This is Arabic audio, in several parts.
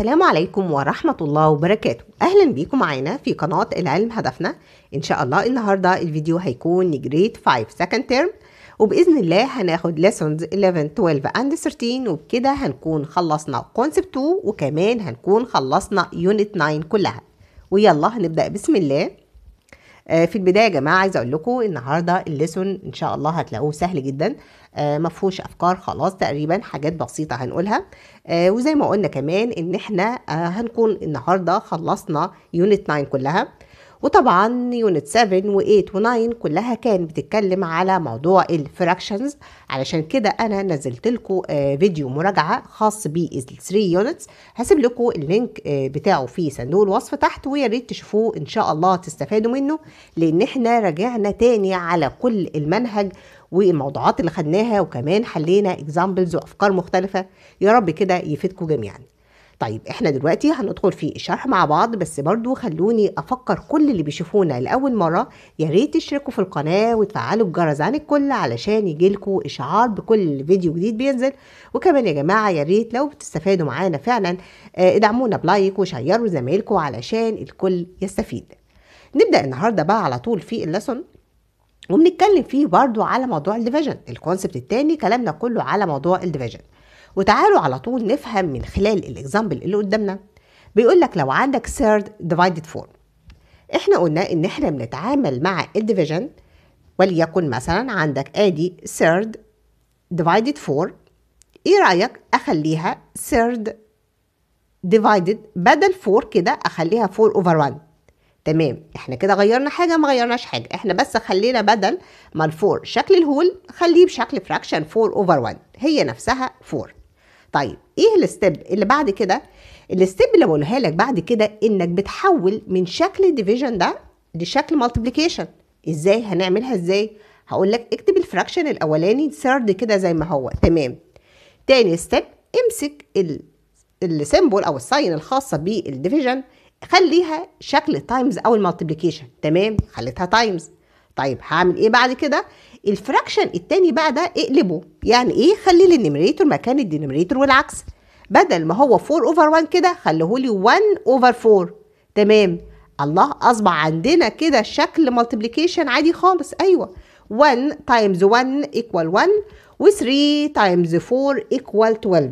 السلام عليكم ورحمة الله وبركاته أهلا بيكم معانا في قناة العلم هدفنا إن شاء الله النهاردة الفيديو هيكون جريد 5 second term وبإذن الله هناخد lessons 11 12 and 13 وبكده هنكون خلصنا concept 2 وكمان هنكون خلصنا unit 9 كلها ويلا هنبدأ بسم الله آه، في البدايه يا جماعه عايزه اقول لكم النهارده الليسون ان شاء الله هتلاقوه سهل جدا آه، ما فيهوش افكار خلاص تقريبا حاجات بسيطه هنقولها آه، وزي ما قلنا كمان ان احنا هنكون النهارده خلصنا يونت 9 كلها وطبعا يونت 7 و8 و9 كلها كانت بتتكلم على موضوع الفراكشنز علشان كده انا نزلت لكم آه، فيديو مراجعه خاص بال 3 يونتس هسيب لكم اللينك آه، بتاعه في صندوق الوصف تحت ويا ريت تشوفوه ان شاء الله تستفادوا منه لان احنا رجعنا تاني على كل المنهج والموضوعات اللي خدناها وكمان حلينا اكزامبلز وافكار مختلفه يا رب كده يفيدكم جميعا طيب احنا دلوقتي هندخل في الشرح مع بعض بس برضو خلوني افكر كل اللي بيشوفونا لاول مره يا ريت تشتركوا في القناه وتفعلوا الجرس عن الكل علشان يجيلكوا اشعار بكل فيديو جديد بينزل وكمان يا جماعه يا ريت لو بتستفادوا معانا فعلا آه، ادعمونا بلايك وشيروا زمايلكوا علشان الكل يستفيد نبدا النهارده بقى على طول في اللسون وبنتكلم فيه برضو على موضوع الديفيجن الكونسبت التاني كلامنا كله على موضوع الديفيجن وتعالوا على طول نفهم من خلال الاكزامبل اللي قدامنا بيقول لك لو عندك ثيرد ديفايدد فور احنا قلنا ان احنا بنتعامل مع الديفيجن وليكن مثلا عندك ادي ثيرد ديفايدد فور ايه رايك اخليها ثيرد ديفايدد بدل 4 كده اخليها 4 اوفر 1 تمام احنا كده غيرنا حاجه ما غيرناش حاجه احنا بس خلينا بدل ما الفور شكل الهول خليه بشكل فراكشن 4 اوفر 1 هي نفسها 4 طيب ايه الستيب اللي بعد كده الستيب اللي بقولها لك بعد كده انك بتحول من شكل الديفيجن ده لشكل مالتيبليكيشن ازاي هنعملها ازاي هقول لك اكتب الفراكشن الاولاني سرد كده زي ما هو تمام تاني ستيب امسك السيمبل او الساين الخاصه بالديفيجن خليها شكل تايمز او المالتيبليكيشن تمام خليتها تايمز طيب هعمل ايه بعد كده الفراكشن التاني بقى ده اقلبه يعني ايه خلي لي النيميريتور مكان الدينوميريتور والعكس بدل ما هو 4 اوفر 1 كده خليه لي 1 اوفر 4 تمام الله اصبح عندنا كده شكل مالتيبليكيشن عادي خالص ايوه 1 تايمز 1 ايكوال 1 و 3 تايمز 4 ايكوال 12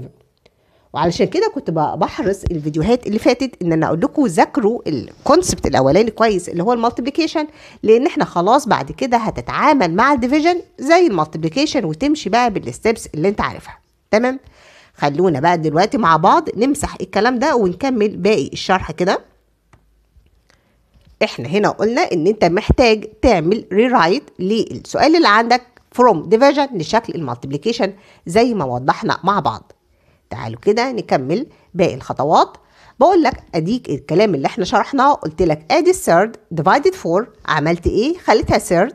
وعلشان كده كنت بحرص الفيديوهات اللي فاتت ان انا اقول لكم ذاكروا الكونسبت الاولاني كويس اللي هو المالتيبليكيشن لان احنا خلاص بعد كده هتتعامل مع الديفيجن زي المالتيبليكيشن وتمشي بقى بالستبس اللي انت عارفها تمام خلونا بقى دلوقتي مع بعض نمسح الكلام ده ونكمل باقي الشرح كده احنا هنا قلنا ان انت محتاج تعمل ريرايت للسؤال اللي عندك فروم ديفيجن لشكل المالتيبليكيشن زي ما وضحنا مع بعض تعالوا كده نكمل باقي الخطوات بقول لك اديك الكلام اللي احنا شرحناه قلت لك ادي الثيرد ديفايدد فور عملت ايه خليتها ثيرد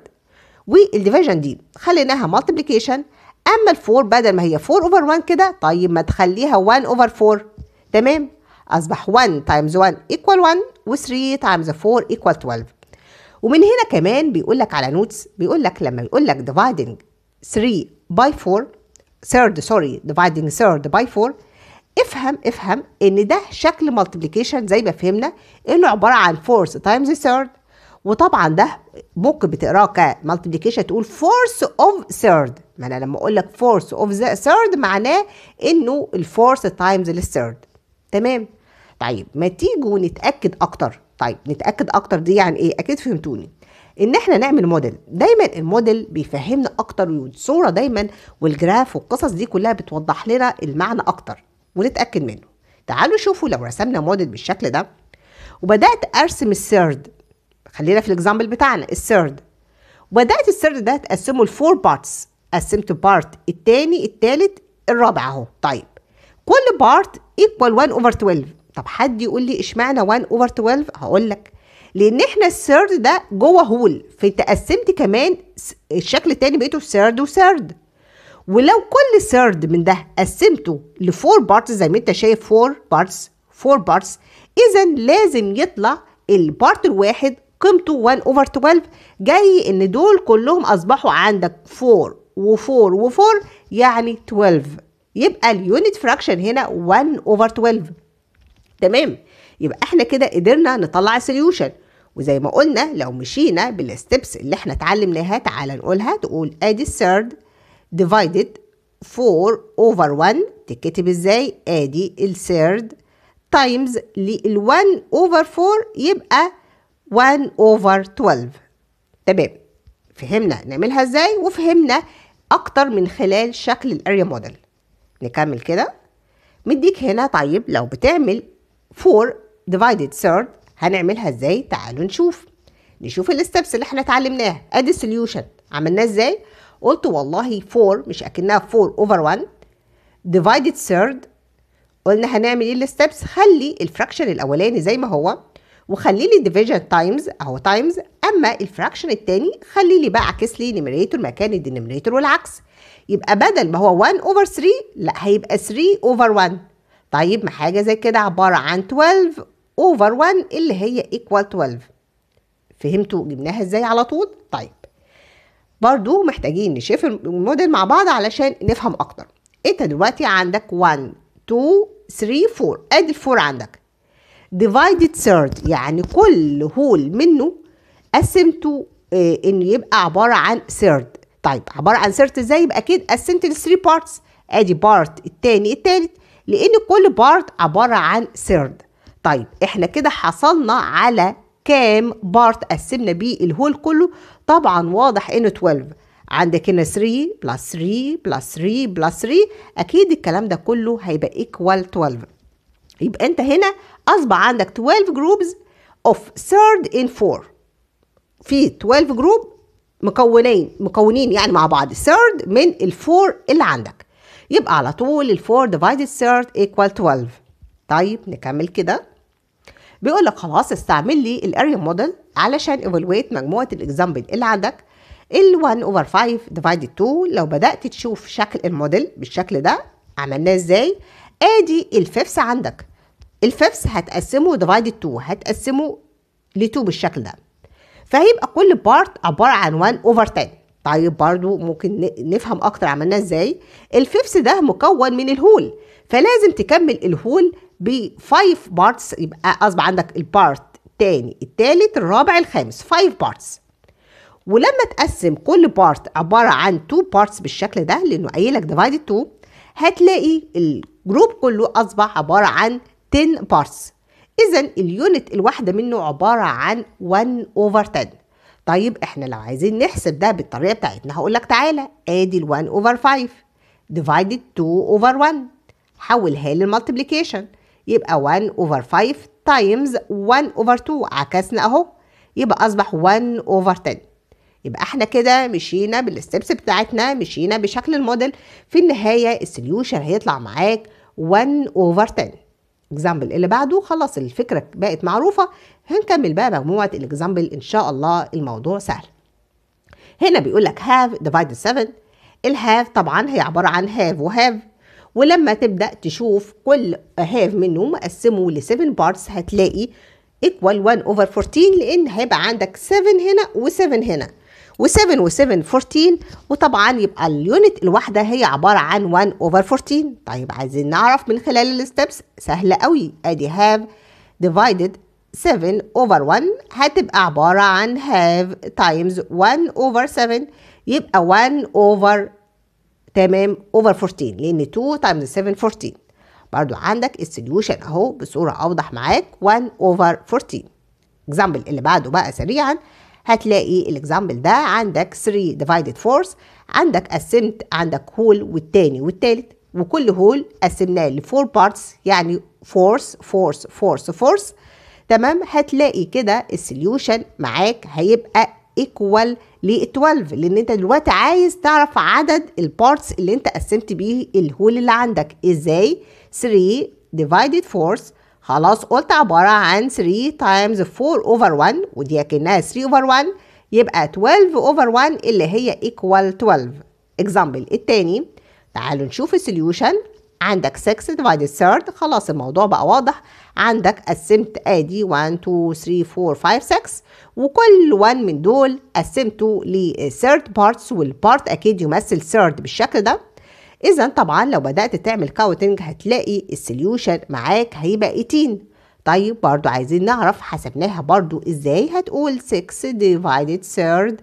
والديفيجن دي خليناها مالتيبليكيشن اما الفور بدل ما هي 4 اوفر 1 كده طيب ما تخليها 1 اوفر 4 تمام اصبح 1 تايمز 1 ايكوال 1 و3 تايمز 4 ايكوال 12 ومن هنا كمان بيقول لك على نوتس بيقول لك لما يقول لك ديفايدنج 3 باي 4 third sorry dividing third by 4 افهم افهم ان ده شكل ملتبليكيشن زي ما فهمنا انه عباره عن فورث تايمز ثيرد وطبعا ده ممكن بتقراه كملتبليكيشن تقول فورث اوف ثيرد ما انا لما اقول لك فورث اوف ذا ثيرد معناه انه الفورث تايمز الثيرد تمام طيب ما تيجوا نتاكد اكتر طيب نتاكد اكتر دي يعني ايه اكيد فهمتوني ان احنا نعمل موديل دايما الموديل بيفهمنا اكتر والصوره دايما والجراف والقصص دي كلها بتوضح لنا المعنى اكتر ونتاكد منه تعالوا شوفوا لو رسمنا موديل بالشكل ده وبدات ارسم السيرد خلينا في الاكزامبل بتاعنا السيرد وبدات السيرد ده تقسمه لفور بارتس قسمت بارت الثاني الثالث الرابع اهو طيب كل بارت ايكوال 1 اوفر 12 طب حد يقول لي اشمعنى 1 اوفر 12 هقول لك لان احنا الثيرد ده جوه هول فتقسمت كمان الشكل التاني بقيته ثيرد وثيرد ولو كل ثيرد من ده قسمته لفور بارتس زي ما انت شايف فور بارتس فور بارتس اذا لازم يطلع البارت الواحد قيمته 1 اوفر 12 جاي ان دول كلهم اصبحوا عندك 4 و4 و4 يعني 12 يبقى اليونت فراكشن هنا 1 اوفر 12 تمام يبقى احنا كده قدرنا نطلع السوليوشن وزي ما قلنا لو مشينا بالستبس اللي احنا اتعلمناها تعالى نقولها تقول ادي الثيرد divided 4 over 1 تتكتب ازاي ادي الثيرد تايمز لل1 over 4 يبقى 1 over 12 تمام فهمنا نعملها ازاي وفهمنا اكتر من خلال شكل الاريا موديل نكمل كده مديك هنا طيب لو بتعمل 4 divided third هنعملها ازاي تعالوا نشوف نشوف الستبس اللي احنا اتعلمناها ادي السوليوشن عملناه ازاي قلت والله 4 مش اكنها 4 اوفر 1 ديفايدد ثيرد قلنا هنعمل ايه الستبس خلي الفراكشن الاولاني زي ما هو وخلي لي ديفيجن تايمز اهو تايمز اما الفراكشن الثاني خلي لي بقى عكس لي نيميريتور مكان الدينوميريتور والعكس يبقى بدل ما هو 1 اوفر 3 لا هيبقى 3 اوفر 1 طيب ما حاجه زي كده عباره عن 12 اوفر 1 اللي هي ايكوال 12 فهمتوا جبناها ازاي على طول طيب برضو محتاجين نشوف الموديل مع بعض علشان نفهم اكتر انت دلوقتي عندك 1 2 3 4 ادي الفور عندك divided third يعني كل هول منه قسمته إيه انه يبقى عباره عن third طيب عباره عن ثيرد ازاي يبقى اكيد قسمت ال 3 بارتس ادي بارت التاني التالت لان كل بارت عباره عن ثيرد طيب احنا كده حصلنا على كام بارت قسمنا بيه الهول كله طبعا واضح انه 12 عندك هنا 3 بلس 3 بلس 3 بلس 3 اكيد الكلام ده كله هيبقى ايكوال 12 يبقى انت هنا اصبح عندك 12 جروبز اوف third in 4 في 12 جروب مكونين مكونين يعني مع بعض ثيرد من الفور اللي عندك يبقى على طول الفور divided third ايكوال 12 طيب نكمل كده بيقول لك خلاص استعمل لي الاريا موديل علشان ايفالويت مجموعه الاكزامبل اللي عندك ال1 اوفر 5 ديفايدد 2 لو بدات تشوف شكل الموديل بالشكل ده عملناه ازاي ادي الفيفس عندك الفيفس هتقسمه ديفايدد 2 هتقسمه ل 2 بالشكل ده فهيبقى كل بارت عباره عن 1 اوفر 10 طيب برضو ممكن نفهم اكتر عملناه ازاي الفيفس ده مكون من الهول فلازم تكمل الهول 5 بارتس يبقى اصبح عندك البارت الثاني الثالث الرابع الخامس 5 بارتس ولما تقسم كل بارت عباره عن 2 بارتس بالشكل ده لانه قايل لك ديفايد 2 هتلاقي الجروب كله اصبح عباره عن 10 بارتس اذا اليونت الواحده منه عباره عن 1 اوفر 10 طيب احنا لو عايزين نحسب ده بالطريقه بتاعتنا هقول لك تعالى ادي ال1 اوفر 5 ديفايدد 2 اوفر 1 حولها للمالتيبليكيشن يبقى 1 over 5 times 1 over 2 عكسنا اهو يبقى اصبح 1 over 10 يبقى احنا كده مشينا بالستبس بتاعتنا مشينا بشكل الموديل في النهايه السوليوشن هيطلع معاك 1 over 10 اكزامبل اللي بعده خلاص الفكره بقت معروفه هنكمل بقى مجموعه الاكزامبل ان شاء الله الموضوع سهل هنا بيقول لك have divided 7 الهاف طبعا هي عباره عن هاف وهاف ولما تبدأ تشوف كل هاف منه مقسمه ل 7 بارتس هتلاقي ايكوال 1 اوفر 14 لان هيبقى عندك 7 هنا و7 هنا و7 و7 14 وطبعا يبقى اليونت الواحده هي عباره عن 1 اوفر 14 طيب عايزين نعرف من خلال الستبس سهله قوي ادي هاف ديفايدد 7 اوفر 1 هتبقى عباره عن هاف تايمز 1 اوفر 7 يبقى 1 اوفر تمام اوفر 14 لان 2 تايمز 7 14 برضو عندك السوليوشن اهو بصوره اوضح معاك 1 اوفر 14 اكزامبل اللي بعده بقى سريعا هتلاقي الاكزامبل ده عندك 3 divided 4 عندك قسمت عندك هول والتاني والتالت وكل هول قسمناه ل 4 بارتس يعني فورس فورس فورس فورس تمام هتلاقي كده السوليوشن معاك هيبقى ايكوال ل 12 لان انت دلوقتي عايز تعرف عدد البارتس اللي انت قسمت بيه الهول اللي عندك ازاي 3 ديفايدد 4 خلاص قلت عباره عن 3 تايمز 4 اوفر 1 ودي اكنها 3 اوفر 1 يبقى 12 اوفر 1 اللي هي ايكوال 12 اكزامبل التاني تعالوا نشوف السوليوشن عندك 6 divided third خلاص الموضوع بقى واضح عندك قسمت ادي 1 2 3 4 5 6 وكل 1 من دول قسمته 3 بارتس والبارت اكيد يمثل 3 بالشكل ده اذا طبعا لو بدات تعمل كاوتنج هتلاقي السوليوشن معاك هيبقى 18 طيب برضو عايزين نعرف حسبناها برضو ازاي هتقول 6 divided third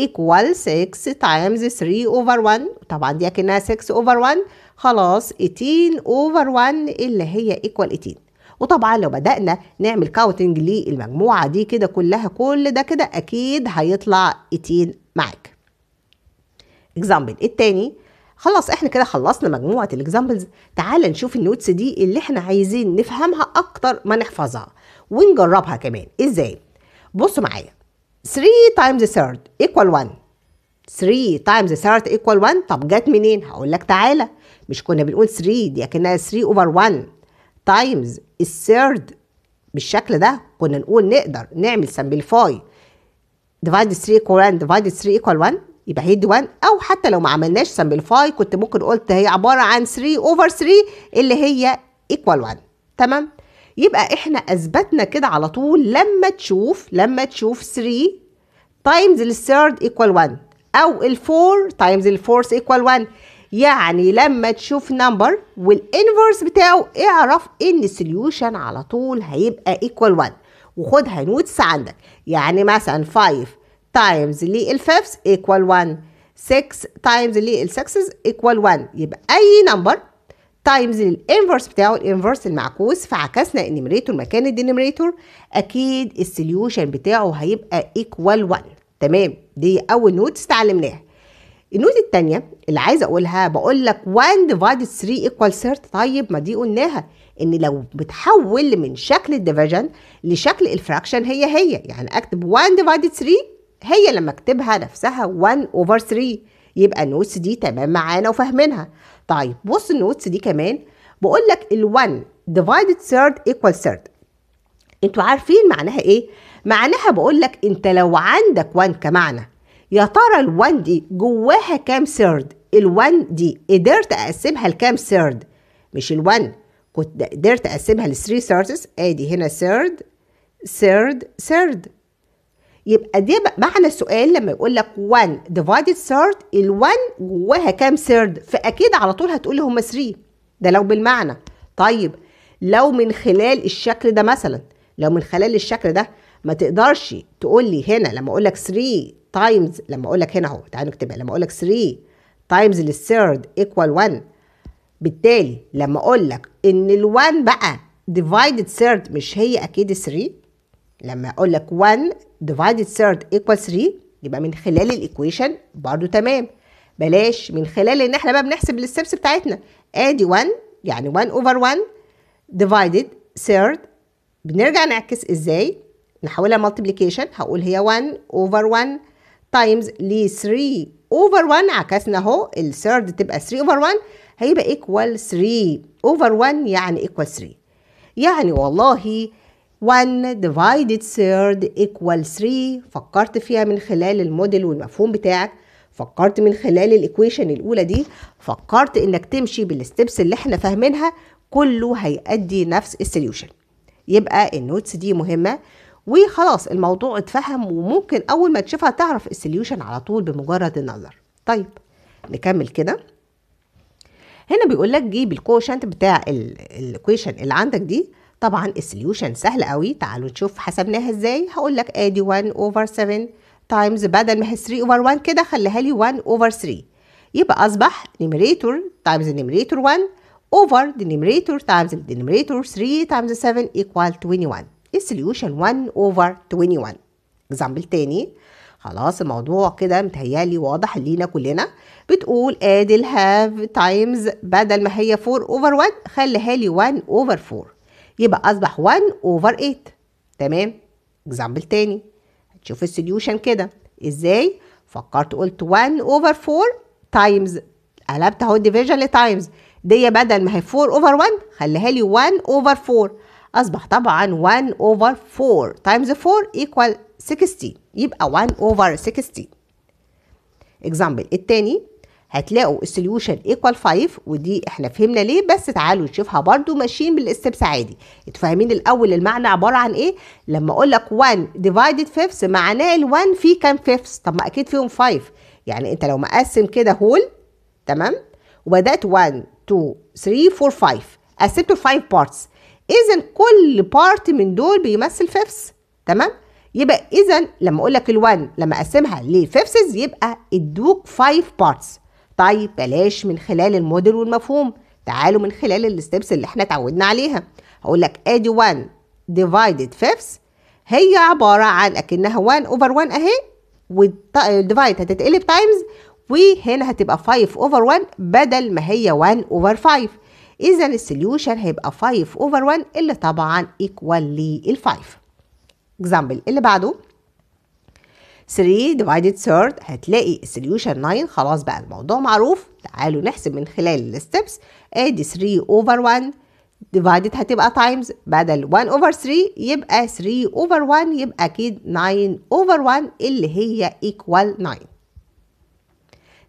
equal 6 times 3 over 1 طبعا دي اكنها 6 over 1 خلاص 18 اوفر 1 اللي هي ايكوال 18 وطبعا لو بدأنا نعمل كاونتنج للمجموعة دي كده كلها كل ده كده أكيد هيطلع 18 معاك اكزامبل التاني خلاص احنا كده خلصنا مجموعة الاكزامبلز تعال نشوف النوتس دي اللي احنا عايزين نفهمها أكتر ما نحفظها ونجربها كمان ازاي بصوا معايا 3 times third equal 1 3 تايمز ثيرت ايكوال 1 طب جت منين هقول لك تعالى مش كنا بنقول 3 دي اكنها 3 اوفر 1 تايمز الثيرد بالشكل ده كنا نقول نقدر نعمل سمبليفاي ديفايد 3 ايكوال 1 ديفايد 3 ايكوال 1 يبقى هيدي 1 او حتى لو ما عملناش سمبليفاي كنت ممكن قلت هي عباره عن 3 اوفر 3 اللي هي ايكوال 1 تمام يبقى احنا اثبتنا كده على طول لما تشوف لما تشوف 3 تايمز الثيرد ايكوال 1 او الفور تايمز الفورس ايكوال 1 يعني لما تشوف نمبر والانفرس بتاعه اعرف ان السوليوشن على طول هيبقى ايكوال 1 وخدها نوتس عندك يعني مثلا 5 تايمز للفيفث ايكوال 1 6 تايمز للسكسز ايكوال 1 يبقى اي نمبر تايمز الانفرس بتاعه الانفرس المعكوس فعكسنا النيميريتور مكان الدينيميريتور اكيد السوليوشن بتاعه هيبقى ايكوال 1 تمام دي اول نوت استعلمناها النوت الثانيه اللي عايزه اقولها بقول لك 1 divided 3 equal 3 طيب ما دي قلناها ان لو بتحول من شكل الديفيجن لشكل الفراكشن هي هي يعني اكتب 1 divided 3 هي لما اكتبها نفسها 1 over 3 يبقى النوتس دي تمام معانا وفاهمينها طيب بص النوتس دي كمان بقول لك ال1 divided 3 equal 3 انتوا عارفين معناها ايه معناها بقول لك انت لو عندك 1 كمعنى يا ترى ال1 دي جواها كام سيرد ال1 دي قدرت اقسمها لكام سيرد مش ال1 كنت قدرت اقسمها ل 3 سيرتس ادي هنا سيرد سيرد سيرد يبقى ده معنى السؤال لما يقول لك 1 divided third ال 1 جواها كام سيرد فاكيد على طول هتقولي هما 3 ده لو بالمعنى طيب لو من خلال الشكل ده مثلا لو من خلال الشكل ده ما تقدرش تقول لي هنا لما اقول لك 3 تايمز لما اقول لك هنا اهو تعالوا نكتبها لما اقول لك 3 تايمز للثيرد ايكوال 1 بالتالي لما اقول لك ان ال1 بقى ديفايدد ثيرد مش هي اكيد 3 لما اقول لك 1 ديفايدد ثيرد ايكوال 3 يبقى من خلال الايكويشن برده تمام بلاش من خلال ان احنا بقى بنحسب الستبس بتاعتنا ادي 1 يعني 1 اوفر 1 ديفايدد ثيرد بنرجع نعكس ازاي نحولها مالتيبليكيشن هقول هي 1 over 1 تايمز ل 3 over 1 عكسنا اهو الثيرد تبقى 3 over 1 هيبقى equal 3 over 1 يعني equal 3 يعني والله 1 divided third equal 3 فكرت فيها من خلال الموديل والمفهوم بتاعك فكرت من خلال الايكويشن الاولى دي فكرت انك تمشي بالستبس اللي احنا فاهمينها كله هيأدي نفس السليوشن يبقى النوتس دي مهمه وخلاص الموضوع اتفهم وممكن اول ما تشوفها تعرف السليوشن على طول بمجرد النظر طيب نكمل كده هنا بيقول لك جيب الكوشنت بتاع الكويشن اللي عندك دي طبعا السليوشن سهل قوي تعالوا نشوف حسبناها ازاي هقول لك ادي 1 اوفر 7 تايمز بدل ما هي 3 اوفر 1 كده خليها لي 1 اوفر 3 يبقى اصبح نيميريتور تايمز النيميريتور 1 اوفر denominator تايمز الدينوميريتور 3 تايمز 7 ايكوال 21 السوليوشن 1 اوفر 21 اكزامبل تاني خلاص الموضوع كده متهيالي واضح لينا كلنا بتقول ادي الهاف تايمز بدل ما هي 4 اوفر 1 خليها لي 1 اوفر 4 يبقى اصبح 1 اوفر 8 تمام اكزامبل تاني هتشوف السوليوشن كده ازاي فكرت قلت 1 اوفر 4 تايمز قلبت اهو الديفيجن لتايمز دي بدل ما هي 4 اوفر 1 خليها لي 1 اوفر 4 أصبح طبعا 1 over 4 times 4 equal 60 يبقى 1 over 60 example التاني هتلاقوا solution equal 5 ودي احنا فهمنا ليه بس تعالوا نشوفها برضو ماشيين بالاستبس عادي اتفاهمين الاول المعنى عباره عن ايه لما اقول لك 1 divided 5 معناه ال1 فيه كام 5 طب ما اكيد فيهم 5 يعني انت لو مقسم كده هول تمام وبدات 1 2 3 4 5 قسمته 5 parts اذا كل بارت من دول بيمثل فيفس تمام يبقى اذا لما اقول لك ال1 لما اقسمها لفيفثز يبقى ادوك 5 بارتس طيب بلاش من خلال الموديل والمفهوم تعالوا من خلال الستبس اللي احنا اتعودنا عليها هقول لك ادي 1 ديفايدد فيفس هي عباره عن اكنها 1 اوفر 1 اهي والديفايد هتتقلب تايمز وهنا هتبقى 5 اوفر 1 بدل ما هي 1 اوفر 5 اذا السوليوشن هيبقى 5 اوفر 1 اللي طبعا ايكوال لل 5 اكزامبل اللي بعده 3 divided third هتلاقي solution 9 خلاص بقى الموضوع معروف تعالوا نحسب من خلال الستبس ادي 3 over 1 divided هتبقى times بدل 1 over 3 يبقى 3 over 1 يبقى اكيد 9 over 1 اللي هي equal 9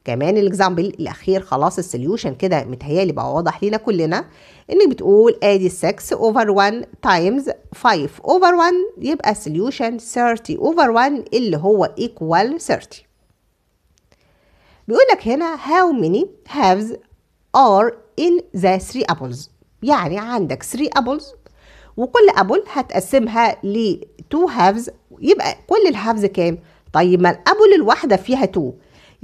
كمان الاكزامبل الاخير خلاص السوليوشن كده متهيالي بقى واضح لينا كلنا انك بتقول ادي 6 اوفر 1 تايمز 5 اوفر 1 يبقى السوليوشن 30 اوفر 1 اللي هو ايكوال 30 بيقول لك هنا هاو ميني هافز ار ان ذا 3 ابلز يعني عندك 3 ابلز وكل ابل هتقسمها ل 2 هافز يبقى كل الهافز كام طيب ما الابل الواحده فيها 2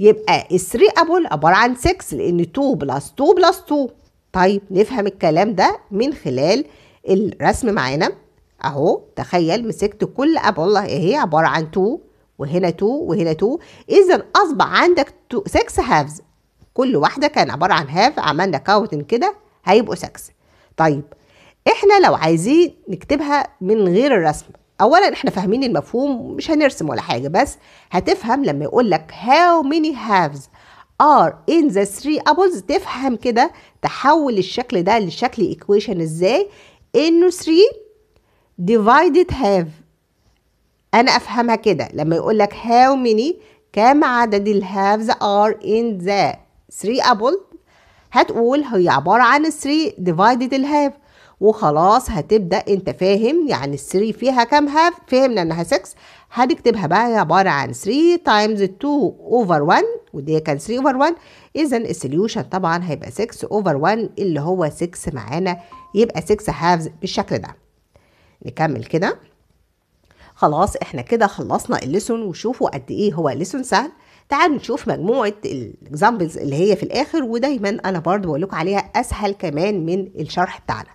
يبقى 3 ابل عبارة عن 6 لأن 2 بلس 2 بلس 2 طيب نفهم الكلام ده من خلال الرسم معانا أهو تخيل مسكت كل أبل أهي عبارة عن 2 وهنا 2 وهنا 2 إذا أصبح عندك 6 هافز كل واحدة كان عبارة عن هاف عملنا كاوتن كده هيبقوا 6 طيب احنا لو عايزين نكتبها من غير الرسم اولا احنا فاهمين المفهوم مش هنرسم ولا حاجه بس هتفهم لما يقول لك هاو ميني هافز ار ان ذا 3 ابلز تفهم كده تحول الشكل ده لشكل ايكويشن ازاي انه 3 ديفايدد هاف انا افهمها كده لما يقول لك هاو ميني كم عدد الهافز ار ان ذا 3 apples هتقول هي عباره عن 3 ديفايدد الهاف وخلاص هتبدا انت فاهم يعني ال 3 فيها كام هاف فهمنا انها 6 هنكتبها بقى عباره عن 3 تايمز 2 اوفر 1 ودي كان 3 اوفر 1 اذا السوليوشن طبعا هيبقى 6 اوفر 1 اللي هو 6 معانا يبقى 6 هافز بالشكل ده نكمل كده خلاص احنا كده خلصنا الليسون وشوفوا قد ايه هو الليسون سهل تعالوا نشوف مجموعة الاكزامبلز اللي هي في الآخر ودايما أنا برضو بقول لكم عليها أسهل كمان من الشرح بتاعنا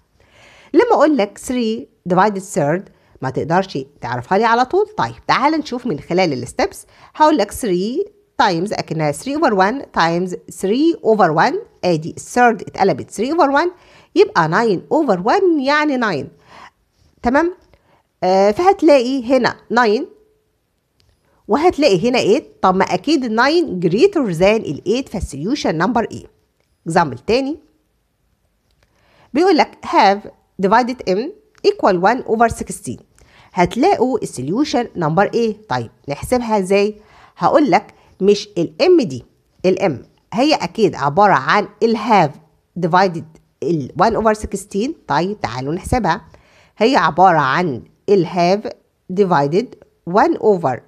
لما اقول لك 3 divided third ما تقدرش تعرفها لي على طول طيب تعال نشوف من خلال الستبس هقول لك 3 تايمز اكنها 3 over 1 تايمز 3 over 1 ادي الثيرد اتقلبت 3 over 1 يبقى 9 over 1 يعني 9 تمام آه فهتلاقي هنا 9 وهتلاقي هنا 8 طب ما اكيد ال 9 greater than ال 8 فالسوليوشن نمبر ايه اكزامبل تاني بيقول لك have divided m equal 1 over 16 هتلاقوا السوليوشن نمبر ايه طيب نحسبها ازاي هقول لك مش الام دي الام هي اكيد عباره عن الهاف ديفايدد ال 1 over 16 طيب تعالوا نحسبها هي عباره عن الهاف ديفايدد 1 over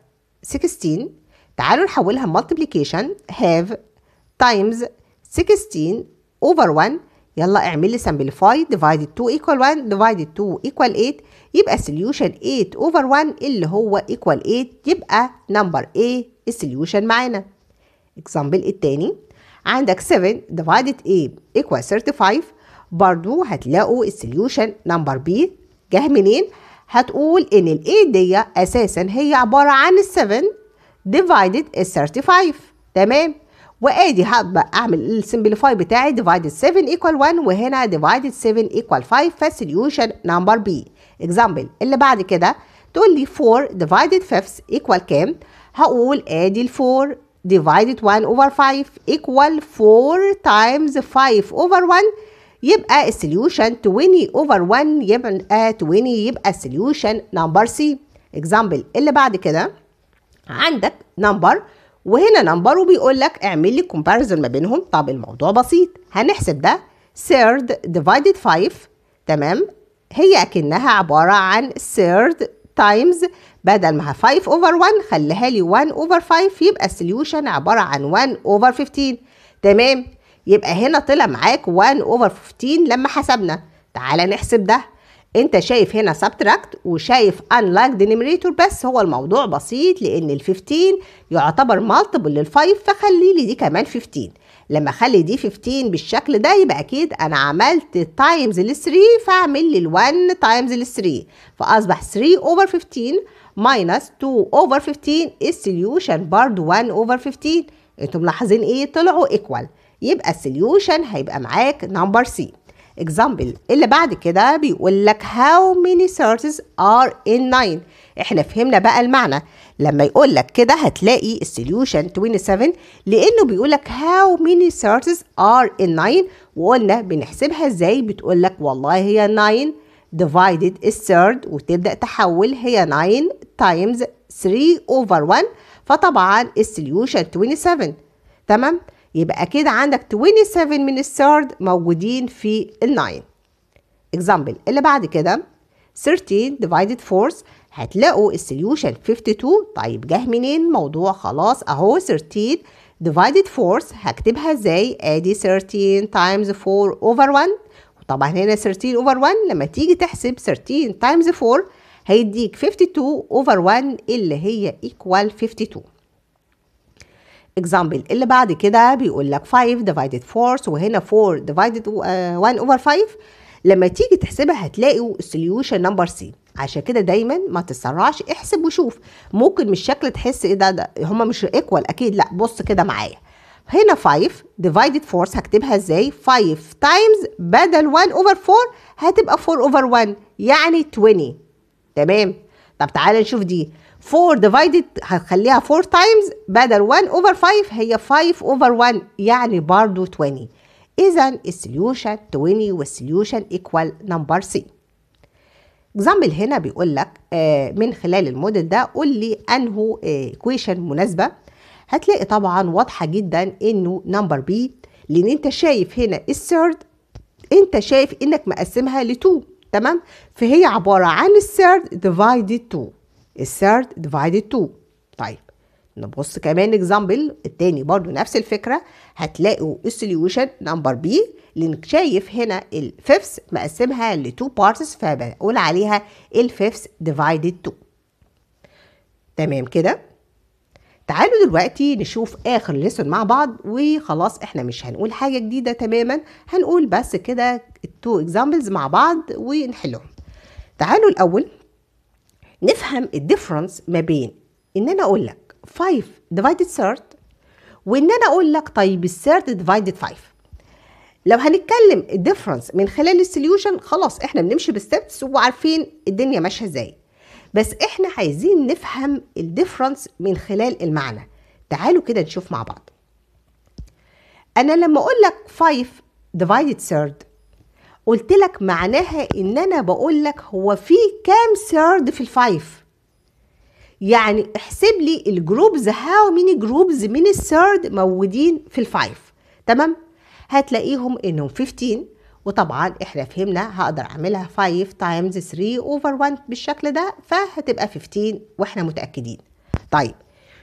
16 تعالوا نحولها مالتيبليكيشن هاف تايمز 16 over 1 يلا اعمل لي سامبليفاي ديفايدد 2 ايكوال 1 ديفايدد 2 ايكوال 8 يبقى سوليوشن 8 اوفر 1 اللي هو ايكوال 8 يبقى نمبر A السوليوشن معانا اكزامبل الثاني عندك 7 ديفايدد A ايكوال 35 برضو هتلاقوا السوليوشن نمبر B جه منين؟ هتقول ان ال 8 دي اساسا هي عباره عن ال 7 ديفايدد ال 35 تمام وادي هبقى اعمل السمبليفاي بتاعي ديفايدد 7 ايكوال 1 وهنا ديفايدد 7 ايكوال 5 فالسوليوشن نمبر بي اكزامبل اللي بعد كده تقول لي 4 ديفايدد 5 ايكوال كام هقول ادي ال 4 divided 1 اوفر 5 ايكوال 4 تايمز 5 اوفر 1 يبقى السوليوشن 20 اوفر 1 يبقى 20 يبقى السوليوشن نمبر سي اكزامبل اللي بعد كده عندك نمبر وهنا نمبر وبيقول لك اعمل لي كومباريزون ما بينهم طب الموضوع بسيط هنحسب ده third divided 5 تمام هي اكنها عباره عن third times بدل ما 5 over 1 خليها لي 1 over 5 يبقى السوليوشن عباره عن 1 over 15 تمام يبقى هنا طلع معاك 1 over 15 لما حسبنا تعالى نحسب ده انت شايف هنا سبتراكت وشايف unlike denominator بس هو الموضوع بسيط لان ال 15 يعتبر مالتيبل لل 5 فخلي لي دي كمان 15 لما اخلي دي 15 بالشكل ده يبقى اكيد انا عملت تايمز ال 3 فاعمل لي ال 1 تايمز ال 3 فاصبح 3 اوفر 15 ماينس 2 اوفر 15 السوليوشن برضو 1 اوفر 15 انتوا ملاحظين ايه طلعوا ايكوال يبقى السوليوشن هيبقى معاك نمبر سي example اللي بعد كده بيقول لك how many سورسز are in 9 احنا فهمنا بقى المعنى لما يقول لك كده هتلاقي السوليوشن 27 لانه بيقول لك how many سورسز are in 9 وقلنا بنحسبها ازاي بتقول لك والله هي 9 divided is third وتبدا تحول هي 9 times 3 over 1 فطبعا السوليوشن 27 تمام يبقى كده عندك 27 من الثيرد موجودين في ال9 اكزامبل اللي بعد كده 13 divided 4 هتلاقوا السوليوشن 52 طيب جه منين موضوع خلاص اهو 13 divided 4 هكتبها ازاي ادي 13 times 4 over 1 وطبعا هنا 13 over 1 لما تيجي تحسب 13 times 4 هيديك 52 over 1 اللي هي equal 52 example اللي بعد كده بيقول لك 5 divided 4 وهنا 4 divided 1 آه، over 5 لما تيجي تحسبها هتلاقي السوليوشن نمبر سي عشان كده دايما ما تتسرعش احسب وشوف ممكن مش شكل تحس ايه ده, هما مش ايكوال اكيد لا بص كده معايا هنا 5 divided 4 هكتبها ازاي 5 times بدل 1 over 4 هتبقى 4 over 1 يعني 20 تمام طب تعالى نشوف دي 4 divided هخليها 4 times بدل 1 over 5 هي 5 over 1 يعني برضو 20 إذا السوليوشن 20 والسوليوشن ايكوال نمبر سي اكزامبل هنا بيقول لك آه، من خلال الموديل ده قول لي انهو ايكويشن آه، مناسبه هتلاقي طبعا واضحه جدا انه نمبر بي لان انت شايف هنا الثيرد انت شايف انك مقسمها لتو 2 تمام فهي عباره عن الثيرد divided 2 الثيرد divided 2 طيب نبص كمان اكزامبل التاني برضو نفس الفكرة هتلاقوا السوليوشن نمبر بي لانك شايف هنا الفيفث مقسمها لتو بارتس فبقول عليها الفيفث ديفايدد 2 تمام كده تعالوا دلوقتي نشوف اخر ليسون مع بعض وخلاص احنا مش هنقول حاجه جديده تماما هنقول بس كده التو اكزامبلز مع بعض ونحلهم تعالوا الاول نفهم الديفرنس ما بين ان انا اقول لك 5 divided third وان انا اقول لك طيب الثيرد divided 5 لو هنتكلم الديفرنس من خلال السوليوشن خلاص احنا بنمشي بالستبس وعارفين الدنيا ماشيه ازاي بس احنا عايزين نفهم الديفرنس من خلال المعنى تعالوا كده نشوف مع بعض انا لما اقول لك 5 divided third قلت لك معناها ان انا بقول لك هو في كام سيرد في الفايف يعني احسب لي الجروبز هاو ميني جروبز من السيرد موجودين في الفايف تمام هتلاقيهم انهم 15 وطبعا احنا فهمنا هقدر اعملها 5 تايمز 3 اوفر 1 بالشكل ده فهتبقى 15 واحنا متاكدين طيب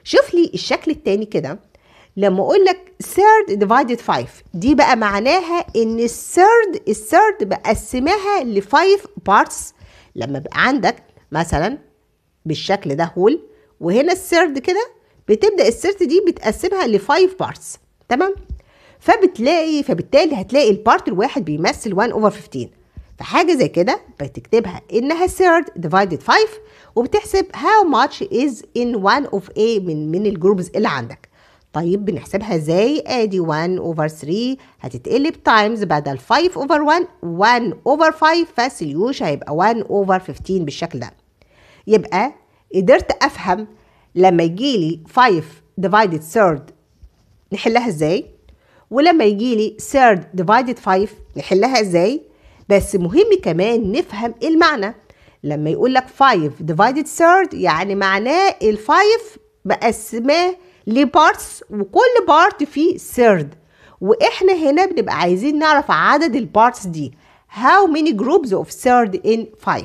شوف لي الشكل الثاني كده لما اقول لك third divided 5 دي بقى معناها ان الثيرد الثيرد بقسمها ل 5 بارتس لما بقى عندك مثلا بالشكل ده هول وهنا الثيرد كده بتبدا الثيرد دي بتقسمها ل 5 بارتس تمام فبتلاقي فبالتالي هتلاقي البارت الواحد بيمثل 1 اوفر 15 فحاجه زي كده بتكتبها انها ثيرد ديفايدد 5 وبتحسب هاو ماتش از ان 1 اوف a من من الجروبز اللي عندك طيب بنحسبها ازاي ادي 1 اوفر 3 هتتقلب تايمز بدل 5 اوفر 1 1 اوفر 5 فالسليوش هيبقى 1 اوفر 15 بالشكل ده يبقى قدرت افهم لما يجيلي 5 ديفايدد third نحلها ازاي ولما يجيلي 3 ديفايدد 5 نحلها ازاي بس مهم كمان نفهم المعنى لما يقول لك 5 ديفايدد third يعني معناه ال 5 مقسماه ليه بارتس وكل بارت فيه ثيرد واحنا هنا بنبقى عايزين نعرف عدد البارتس دي how many groups of third in 5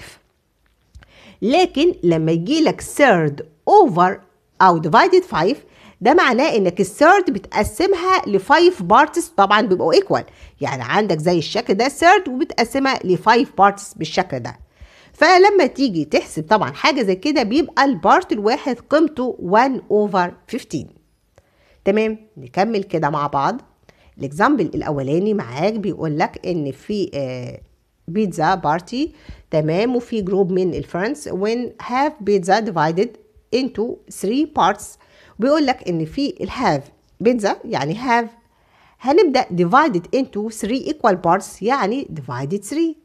لكن لما يجي لك third over او divided 5 ده معناه انك الثيرد بتقسمها لفايف بارتس طبعا بيبقوا ايكوال يعني عندك زي الشكل ده ثيرد وبتقسمها لفايف بارتس بالشكل ده فلما تيجي تحسب طبعا حاجه زي كده بيبقى البارت الواحد قيمته 1 اوفر 15 تمام نكمل كده مع بعض الاكزامبل الاولاني معاك بيقول لك ان في بيتزا آه، بارتي تمام وفي جروب من الفرنس وين هاف بيتزا ديفايدد انتو 3 بارتس بيقول لك ان في الهاف بيتزا يعني هاف هنبدا ديفايدد انتو 3 ايكوال بارتس يعني ديفايدد 3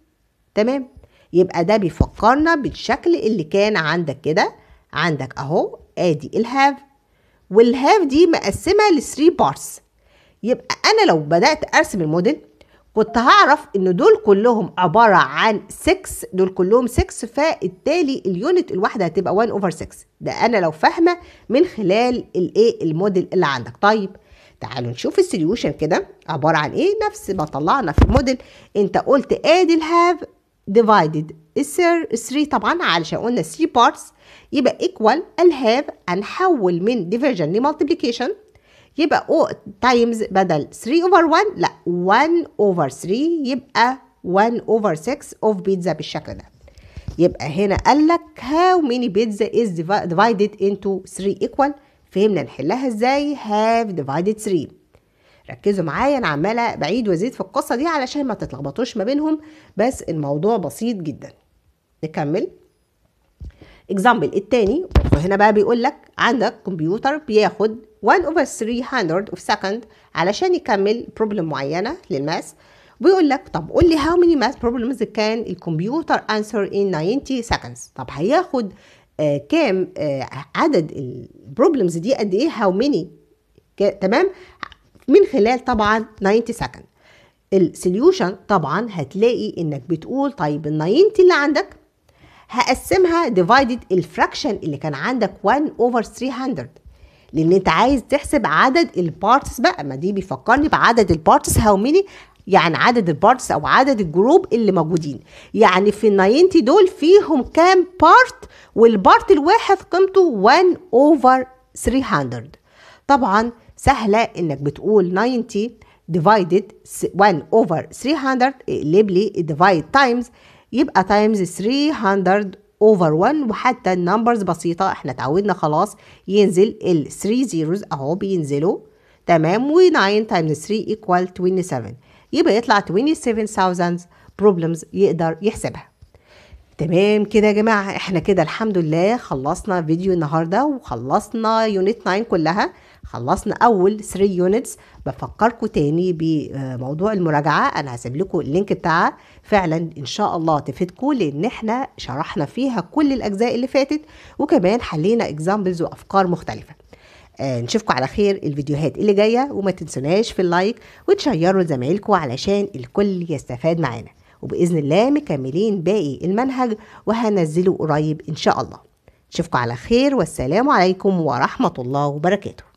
تمام يبقى ده بيفكرنا بالشكل اللي كان عندك كده عندك اهو ادي الهاف والهاف دي مقسمه لثري بارس يبقى انا لو بدات ارسم الموديل كنت هعرف ان دول كلهم عباره عن 6 دول كلهم 6 فبالتالي اليونت الواحده هتبقى 1 اوفر 6 ده انا لو فاهمه من خلال الايه الموديل اللي عندك طيب تعالوا نشوف السوليوشن كده عباره عن ايه نفس ما طلعنا في الموديل انت قلت ادي الهاف divided السير 3 طبعا علشان قلنا 3 parts يبقى equal half هنحول من division لمultiplication يبقى o times بدل 3 over 1 لا 1 over 3 يبقى 1 over 6 of pizza بالشكل ده يبقى هنا قال لك how many pizza is divided into 3 equal فهمنا نحلها ازاي have divided 3 ركزوا معايا انا عماله بعيد وازيد في القصه دي علشان ما تتلخبطوش ما بينهم بس الموضوع بسيط جدا نكمل اكزامبل التاني وهنا بقى بيقول لك عندك كمبيوتر بياخد 1 over 300 of second علشان يكمل بروبلم معينه للماس بيقول لك طب قول لي how many math problems كان الكمبيوتر answer in 90 seconds طب هياخد آه كام آه عدد البروبلمز دي قد ايه how many تمام من خلال طبعا 90 سكند السوليوشن طبعا هتلاقي انك بتقول طيب ال 90 اللي عندك هقسمها ديفايدد الفراكشن اللي كان عندك 1 اوفر 300 لان انت عايز تحسب عدد البارتس بقى ما دي بيفكرني بعدد البارتس هاو ميني يعني عدد البارتس او عدد الجروب اللي موجودين يعني في ال 90 دول فيهم كام بارت والبارت الواحد قيمته 1 اوفر 300 طبعا سهلة إنك بتقول 90 divided 1 over 300 اقلب لي divide times يبقى times 300 over 1 وحتى numbers بسيطة احنا اتعودنا خلاص ينزل ال 3 zeros اهو بينزلوا تمام و 9 times 3 equal 27 يبقى يطلع 27000 problems يقدر يحسبها تمام كده يا جماعة احنا كده الحمد لله خلصنا فيديو النهاردة وخلصنا يونت 9 كلها خلصنا اول 3 يونتس بفكركم تاني بموضوع المراجعه انا هسيب لكم اللينك بتاعها فعلا ان شاء الله تفيدكم لان احنا شرحنا فيها كل الاجزاء اللي فاتت وكمان حلينا اكزامبلز وافكار مختلفه آه نشوفكم على خير الفيديوهات اللي جايه وما تنسوناش في اللايك وتشيروا لزمايلكم علشان الكل يستفاد معانا وباذن الله مكملين باقي المنهج وهنزله قريب ان شاء الله نشوفكم على خير والسلام عليكم ورحمه الله وبركاته